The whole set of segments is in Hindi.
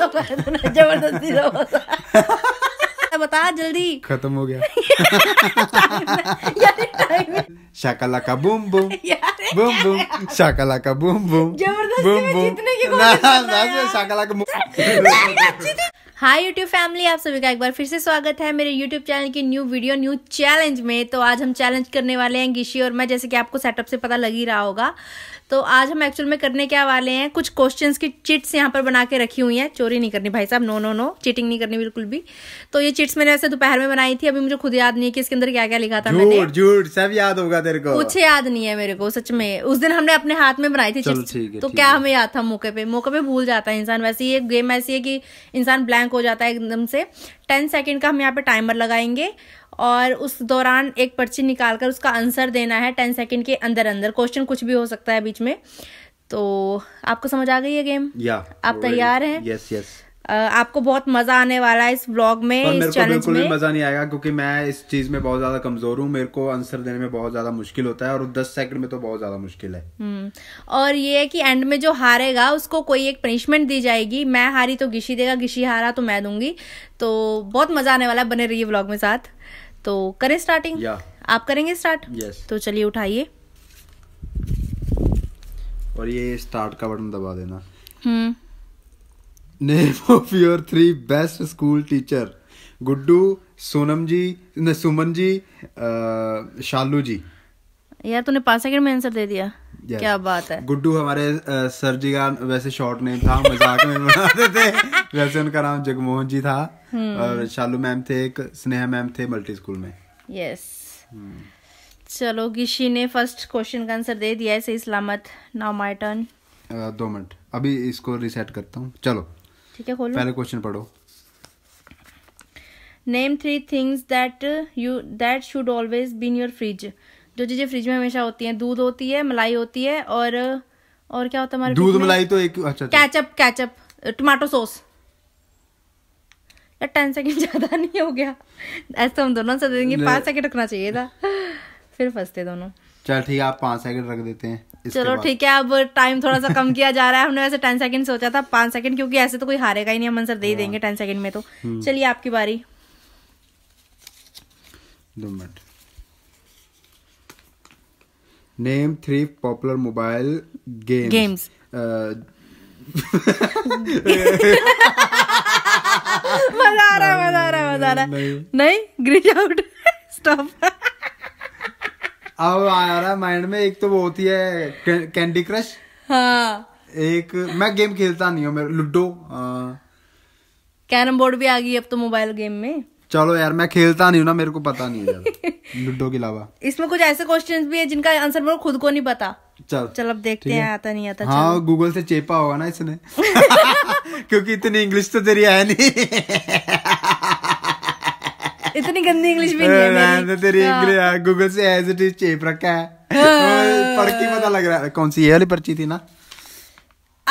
तो जबरदस्ती समोसा बता जल्दी खत्म हो गया शाकला का बूम बूम बूम बूम शाकला का बूम बूम जबरदस्ती बूम बूम शाकला का हाय यूट्यूब फैमिली आप सभी का एक बार फिर से स्वागत है मेरे यूट्यूब चैनल की न्यू वीडियो न्यू चैलेंज में तो आज हम चैलेंज करने वाले हैं गिशी और मैं जैसे कि आपको सेटअप से पता लग ही रहा होगा तो आज हम एक्चुअल में करने क्या वाले हैं कुछ क्वेश्चंस की चिट्स यहाँ पर बना के रखी हुई हैं चोरी नहीं करनी भाई साहब नो नो नो चीटिंग नहीं करनी बिल्कुल भी तो ये चिट्स मैंने वैसे दोपहर में बनाई थी अभी मुझे खुद याद नहीं है कि इसके अंदर क्या क्या लिखा था मैंने झूठ सब याद होगा तेरे को कुछ याद नहीं है मेरे को सच में उस दिन हमने अपने हाथ में बनाई थी चिट्स तो क्या हमें याद था मौके पे मौके पे भूल जाता है इंसान वैसे ये गेम ऐसी है कि इंसान ब्लैंक हो जाता है एकदम से टेन सेकेंड का हम यहाँ पे टाइमर लगाएंगे और उस दौरान एक पर्ची निकाल कर उसका आंसर देना है टेन सेकेंड के अंदर अंदर क्वेश्चन कुछ भी हो सकता है बीच में तो आपको समझ आ गई है गेम या आप तैयार हैं यस यस आपको बहुत मजा आने वाला है इस ब्लॉग में और मेरे को बिल्कुल भी मजा नहीं आएगा क्योंकि मैं इस चीज में बहुत ज्यादा कमजोर हूँ मेरे को आंसर देने में बहुत ज्यादा मुश्किल होता है और दस सेकंड में तो बहुत ज्यादा मुश्किल है हम्म, और ये है कि एंड में जो हारेगा उसको कोई एक पनिशमेंट दी जाएगी मैं हारी तो गिशी देगा गिशी हारा तो मैं दूंगी तो बहुत मजा आने वाला है बने रहिए ब्लॉग में साथ तो करें स्टार्टिंग आप करेंगे स्टार्ट तो चलिए उठाइए और ये स्टार्ट का बटन दबा देना hmm name of your three best school teacher Guddu Sonam ji ने सुमन जी आ, शालू जी यार तूने पांच सेकंड में आंसर दे दिया yes. क्या बात है गुड्डू हमारे आ, uh, सर जी का वैसे शॉर्ट नेम था मजाक में बनाते थे वैसे उनका नाम जगमोहन जी था हम्म। और शालू मैम थे एक स्नेहा मैम थे मल्टी स्कूल में यस yes. हम्म। चलो गिशी ने फर्स्ट क्वेश्चन का आंसर दे दिया है इसे इस्लामत नाउ माय टर्न दो मिनट अभी इसको रिसेट करता हूँ चलो ठीक है खोलो पहले क्वेश्चन पढ़ो name three things that you that should always be in your fridge जो चीजें फ्रिज में हमेशा होती हैं दूध होती है मलाई होती है और uh, और क्या होता है हमारे दूध मलाई तो एक अच्छा कैचअप कैचअप टमाटो सॉस यार टेन सेकेंड ज्यादा नहीं हो गया ऐसा तो हम दोनों से देंगे पांच सेकेंड रखना चाहिए था फिर फंसते दोनों चल ठीक है आप पांच सेकेंड रख देते हैं चलो ठीक है अब टाइम थोड़ा सा कम किया जा रहा है हमने वैसे टेन सेकंड सोचा था पांच सेकंड क्योंकि ऐसे तो कोई हारेगा ही नहीं हम आंसर दे ही हाँ। देंगे टेन सेकंड में तो हम्म। चलिए आपकी बारी दो minute name three popular mobile game games मजा आ रहा है मजा आ रहा है मजा आ रहा है नहीं ग्रीन आउट स्टॉप अब आ रहा है माइंड में एक तो वो होती है कैंडी क्रश हाँ एक मैं गेम खेलता नहीं हूँ लूडो कैरम बोर्ड भी आ गई अब तो मोबाइल गेम में चलो यार मैं खेलता नहीं हूँ ना मेरे को पता नहीं है लूडो के अलावा इसमें कुछ ऐसे क्वेश्चंस भी है जिनका आंसर मेरे खुद को नहीं पता चल चल अब देखते हैं आता नहीं आता हाँ गूगल से चेपा होगा ना इसने क्योंकि इतनी इंग्लिश तो तेरी है नहीं इतनी गंदी इंग्लिश भी नहीं है तेरी इंग्लिश गूगल से एज इट इज चेप रखा है पढ़ के पता लग रहा है कौन सी ये वाली पर्ची थी ना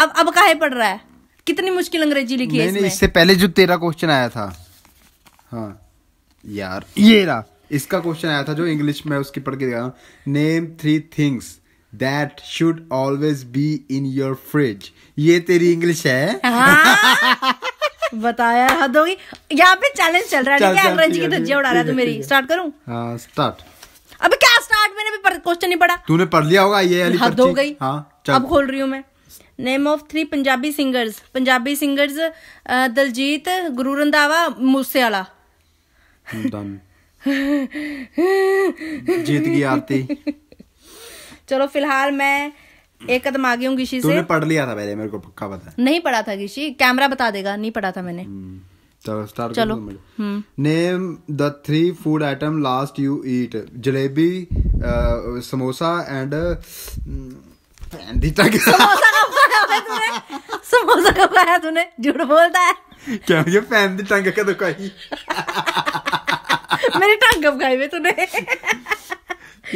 अब अब काहे पढ़ रहा है कितनी मुश्किल अंग्रेजी लिखी है इसमें इससे पहले जो तेरा क्वेश्चन आया था हाँ यार ये रहा इसका क्वेश्चन आया था जो इंग्लिश में उसकी पढ़ के देखा name three things that should always be in your fridge ये तेरी इंग्लिश है हाँ? बताया रहा होगी यहाँ पे चैलेंज चल तो रहा है ठीक है रंजी की धज्जियां उड़ा रहा है तो मेरी स्टार्ट करूँ स्टार्ट अब क्या स्टार्ट मैंने भी क्वेश्चन नहीं पढ़ा तूने पढ़ लिया होगा ये वाली हद हो गई हाँ अब खोल रही हूँ मैं name of three Punjabi singers Punjabi singers Diljit Guru Randhawa मूसे वाला जीत की आरती चलो फिलहाल मैं एक कदम आगे हूँ किसी से पढ़ लिया था पहले मेरे को पक्का पता है नहीं पढ़ा था किसी कैमरा बता देगा नहीं पढ़ा था मैंने हम्म, चलो स्टार्ट चलो name the three food item last you eat jalebi samosa and hmm, samosa कब समोसा कब खाया तूने झूठ बोलता है क्या ये फैन दी टंग कब खाई तो मेरी टंग कब खाई तूने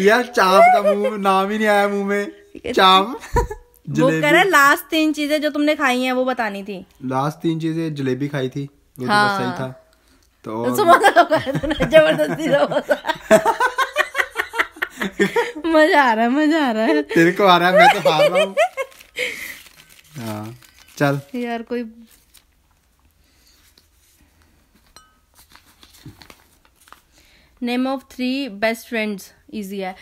यार चाप का मुंह नाम ही नहीं आया मुंह में चाम वो कह रहा लास्ट तीन चीजें जो तुमने खाई हैं वो बतानी थी लास्ट तीन चीजें जलेबी खाई थी वो तो हाँ। तो सही था तो जबरदस्ती मजा आ रहा है मजा आ रहा है तेरे को आ रहा है मैं तो हार रहा हूँ हाँ, चल यार कोई name of three best friends easy है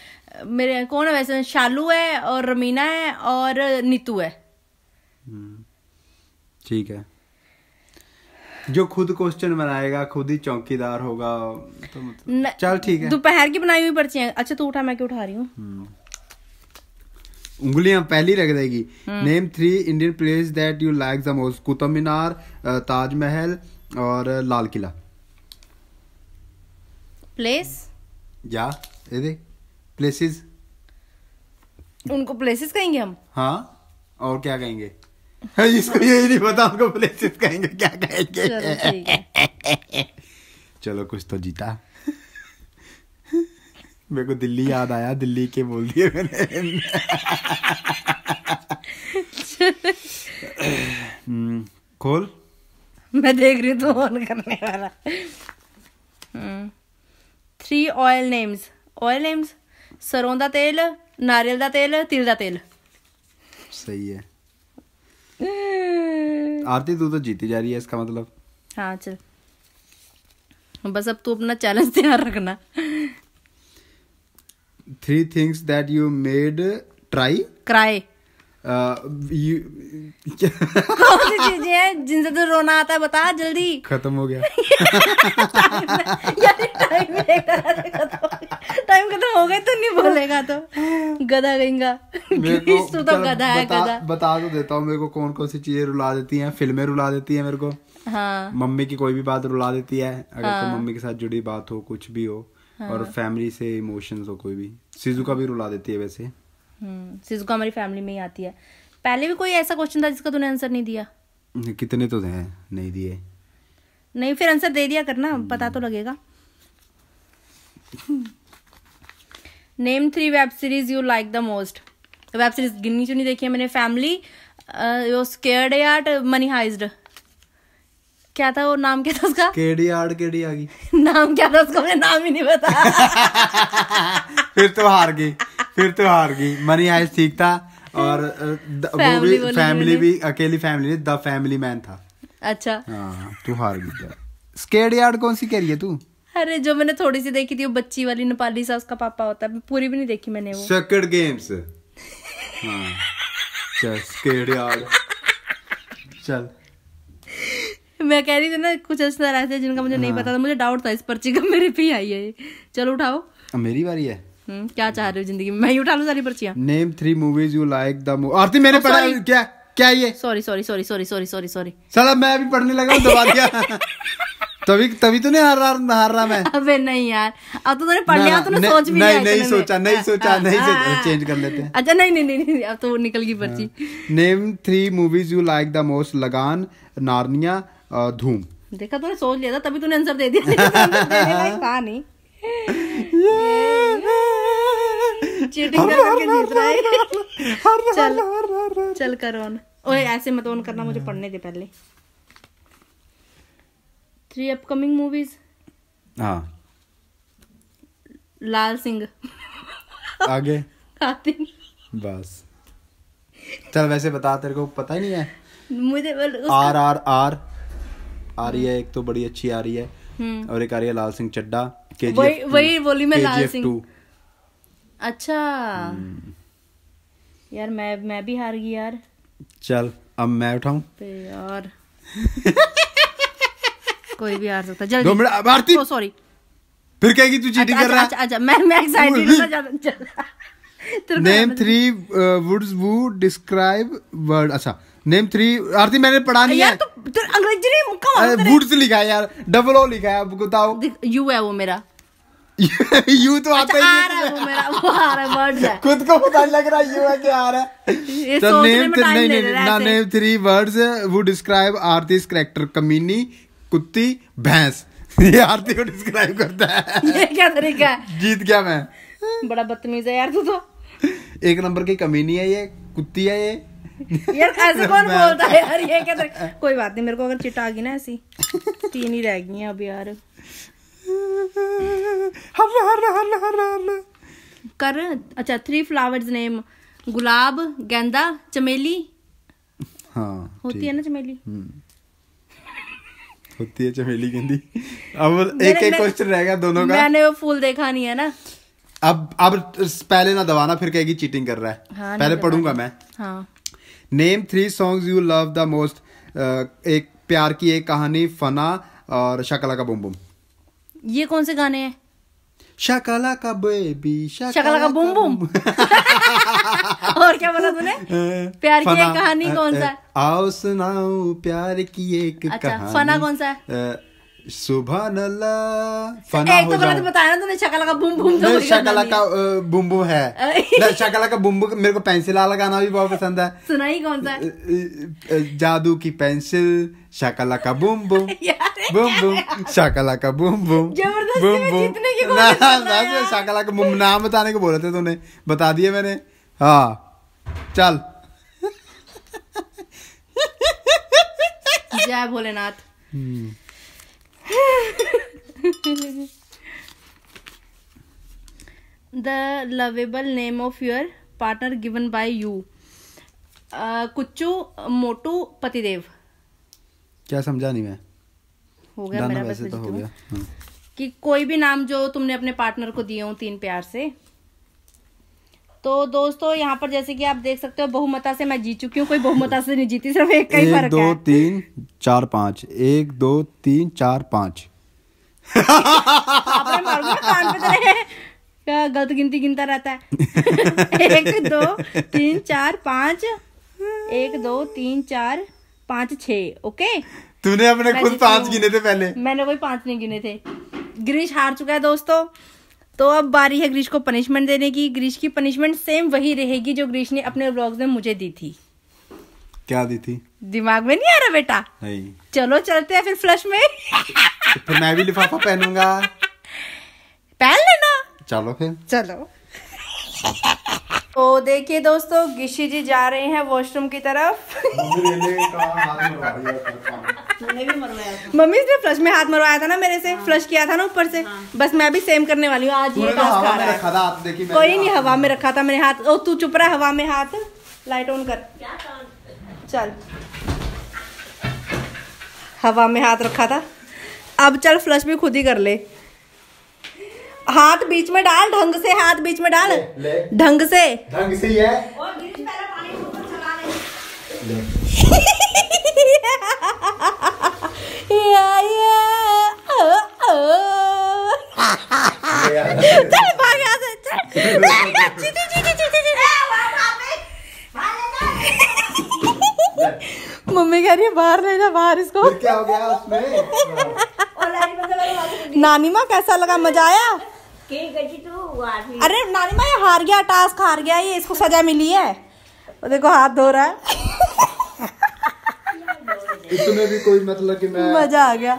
मेरे कौन है वैसे शालू है और रमीना है और नीतू है हम्म। ठीक है जो खुद क्वेश्चन बनाएगा खुद ही चौकीदार होगा तो मतलब चल ठीक है दोपहर की बनाई हुई पर्चियां अच्छा तू उठा मैं क्यों उठा रही हूँ हम्म। उंगलियां पहली रख देगी name three Indian place that you like the most Qutub Minar Taj Mahal और लाल किला प्लेस या ये देख प्लेसेस उनको प्लेसेस कहेंगे हम हाँ और क्या कहेंगे हाँ, इसको ये नहीं पता उनको प्लेसेस कहेंगे क्या कहेंगे चलो, चलो कुछ तो जीता मेरे को दिल्ली याद आया दिल्ली के बोल दिए मैंने हम्म, खोल मैं देख रही हूँ तो ऑन करने वाला three oil names oil names सरों का तेल नारियल का तेल तिल का तेल सही है आरती तू तो जीती जा रही है इसका मतलब हाँ चल बस अब तू अपना चैलेंज तैयार रखना three things that you made try cry चीजें हैं जिनसे तो रोना आता है बता जल्दी खत्म हो गया यार टाइम खत्म टाइम खत्म हो गए तो नहीं बोलेगा तो गधा गएगा तो तो गधा है गधा बता तो देता हूँ मेरे को कौन कौन सी चीजें रुला देती हैं फिल्में रुला देती हैं मेरे को हाँ मम्मी की कोई भी बात रुला देती है अगर तो हाँ। तो मम्मी के साथ जुड़ी बात हो कुछ भी हो हाँ। और फैमिली से इमोशंस हो कोई भी सिजु का भी रुला देती है वैसे हम्म, सिजु का हमारी फैमिली में ही आती है पहले भी कोई ऐसा क्वेश्चन था जिसका तूने आंसर नहीं दिया कितने तो हैं नहीं दिए नहीं फिर आंसर दे दिया करना पता तो लगेगा name three web series you like the most web series गिनी चुनी देखी है मैंने family scared yard money heist क्या था वो नाम क्या था उसका केडी आड़ केडी आ गई नाम क्या था उसका मैंने नाम ही नहीं बताया फिर तो हार गई फिर तो हार गई मनी हाइस ठीक था और द, वो भी फैमिली भी अकेली फैमिली नहीं द फैमिली मैन था अच्छा हाँ तू हार गई स्केड यार्ड कौन सी कह रही है तू अरे जो मैंने थोड़ी सी देखी थी वो बच्ची वाली नेपाली सा उसका पापा होता है पूरी भी नहीं देखी मैंने वो शकड़ गेम्स हाँ यार चल मैं कह रही थी ना कुछ ऐसे ऐसे जिनका मुझे नहीं हाँ। पता था मुझे डाउट था इस पर्ची का मेरे पे आई है चलो उठाओ मेरी बारी है हम्म, क्या चाह रहे हो जिंदगी में मैं उठा लू सारी पर्चियां name three movies you like the आरती मैंने oh, पढ़ा क्या क्या ये sorry sorry sorry sorry sorry sorry sorry साला मैं भी पढ़ने लगा हूं दबा दिया तभी तभी तो नहीं हार रहा हार रहा मैं अबे नहीं यार अब तो तूने पढ़ लिया तूने सोच भी नहीं नहीं नहीं सोचा नहीं सोचा नहीं सोचा चेंज कर लेते हैं अच्छा नहीं नहीं नहीं अब तो निकल गई पर्ची name three movies you like the most Lagaan Narnia धूम देखा तूने सोच लिया था तभी तूने आंसर दे दिया था नहीं चीटिंग चल करो ऐसे मत ऑन करना मुझे पढ़ने दे पहले थ्री अपकमिंग मूवीज हाँ लाल सिंह आगे खातिन बस चल वैसे बता तेरे को पता ही नहीं है मुझे आर आर आर आ रही है एक तो बड़ी अच्छी आ रही है हम्म। और एक आ रही है लाल सिंह चड्डा के वही वही बोली मैं लाल सिंह अच्छा हम्म। यार मैं मैं भी हार गई यार चल अब मैं उठाऊं यार कोई भी आ सकता जल्दी भारती ओ सॉरी फिर कहेगी तू चीटिंग अच्छा, कर रहा है अच्छा, अच्छा मैं मैं एक्साइटेड हूं ज्यादा name three words would describe word अच्छा नेम थ्री आरती मैंने पढ़ा नहीं यार तो अंग्रेजी नहीं मुक्का वुड्स लिखा है यार डबल ओ लिखा है बताओ यू है वो मेरा यू तो अच्छा, आता ही नहीं है वो मेरा वो आ रहा है वर्ड्स है खुद को पता लग रहा है यू है क्या आ रहा है तो नेम नहीं नहीं ना name three words would describe Aarti's character कमीनी कुत्ती भैंस ये आरती को डिस्क्राइब करता है ये क्या तरीका है जीत गया मैं बड़ा बदतमीज है यार तू तो एक नंबर की कमी नहीं है ये कुत्ती है ये यार ऐसे कौन बोलता है यार ये क्या तरीका कोई बात नहीं मेरे को अगर चिट आ गई ना ऐसी तीन ही रह गई हैं अब यार हल्ला हल्ला हल्ला हल्ला हल्ला कर अच्छा थ्री फ्लावर्स नेम गुलाब गेंदा चमेली हाँ होती है ना चमेली हम्म। होती है चमेली गेंदी अब एक एक क्वेश्चन गया दोनों का मैंने वो फूल देखा नहीं है ना अब अब पहले ना दबाना फिर कहेगी चीटिंग कर रहा है हाँ, पहले पढ़ूंगा मैं name three songs you love the most एक प्यार की एक कहानी फना और शकला का बुम बुम ये कौन से गाने हैं शाकालाका बेबी शाकालाका बुम बुम और क्या बोला तूने प्यार की एक कहानी कौन सा आओ सुनाओ प्यार की एक अच्छा, कहानी फना कौन सा है सुभान अल्लाह फना एक हो तो गलत बताया तूने तो है मेरे को पेंसिल भी बहुत पसंद है सुना ही कौन सा जादू की पेंसिल शकला का बुम बुम बुम बुम शकला का बुम बुम बुम बुम शकला का बुम नाम बताने को बोले थे तूने बता दिए मैंने हाँ चल जय Bholenath hmm. The lovable name of your partner given by you uh, कुच्चू मोटू पतिदेव क्या समझा नहीं मैं हो गया मेरा वैसे तो हो तो। गया हाँ। कि कोई भी नाम जो तुमने अपने पार्टनर को दिए हो तीन प्यार से तो दोस्तों यहाँ पर जैसे कि आप देख सकते हो बहुमता से मैं जीत चुकी हूँ कोई बहुमता से नहीं जीती सिर्फ एक कई दो तीन चार पाँच एक दो तीन चार पाँच गलत गिनती गिनता रहता है एक दो तीन चार पाँच एक दो तीन चार पाँच छ ओके तूने अपने खुद पांच गिने थे पहले मैंने कोई पांच नहीं गिने थे गिरीश हार चुका है दोस्तों तो अब बारी है ग्रीश को पनिशमेंट देने की ग्रीश की पनिशमेंट सेम वही रहेगी जो ग्रीश ने अपने ब्लॉग में मुझे दी थी क्या दी थी दिमाग में नहीं आ रहा बेटा नहीं चलो चलते हैं फिर फ्लश में तो फिर मैं भी लिफाफा पहनूंगा पहन लेना चलो फिर चलो तो देखिए दोस्तों गिशी जी जा रहे हैं वॉशरूम की तरफ मम्मी इसने फ्लश में हाथ मरवाया था ना मेरे से हाँ। फ्लश किया था ना ऊपर से हाँ। बस मैं भी सेम करने वाली हूँ आज ये खा रहा है कोई नहीं हवा में रखा था मेरे हाथ ओ तू चुप रहा हवा में हाथ लाइट ऑन कर चल हवा में हाथ रखा था अब चल फ्लश भी खुद ही कर ले हाथ बीच में डाल ढंग से हाथ बीच में डाल ढंग से ढंग से है मम्मी कह रही है बाहर ले जा बाहर इसको क्या हो गया उसमें नानी माँ कैसा लगा मजा आया अरे नानी माँ ये हार गया टास्क हार गया ये इसको सजा मिली है देखो हाथ धो रहा है इसमें भी कोई मतलब कि मैं मजा आ गया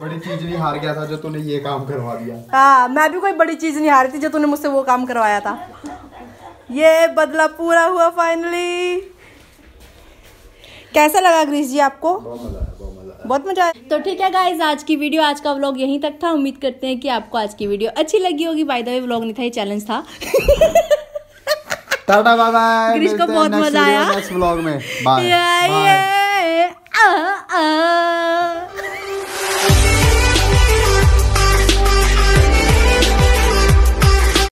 बड़ी चीज नहीं हार गया था जो तूने ये काम करवा दिया हाँ मैं भी कोई बड़ी चीज नहीं हारी थी जो तूने मुझसे वो काम करवाया था ये बदला पूरा हुआ फाइनली कैसा लगा ग्रीस जी आपको बहुत मजा आया तो ठीक है गाइज आज की वीडियो आज का व्लॉग यहीं तक था उम्मीद करते हैं कि आपको आज की वीडियो अच्छी लगी होगी बाय द वे व्लॉग नहीं था ये चैलेंज था टाटा बाय बाय ग्रीस को बहुत मजा आया नेक्स्ट व्लॉग में बाय 啊啊！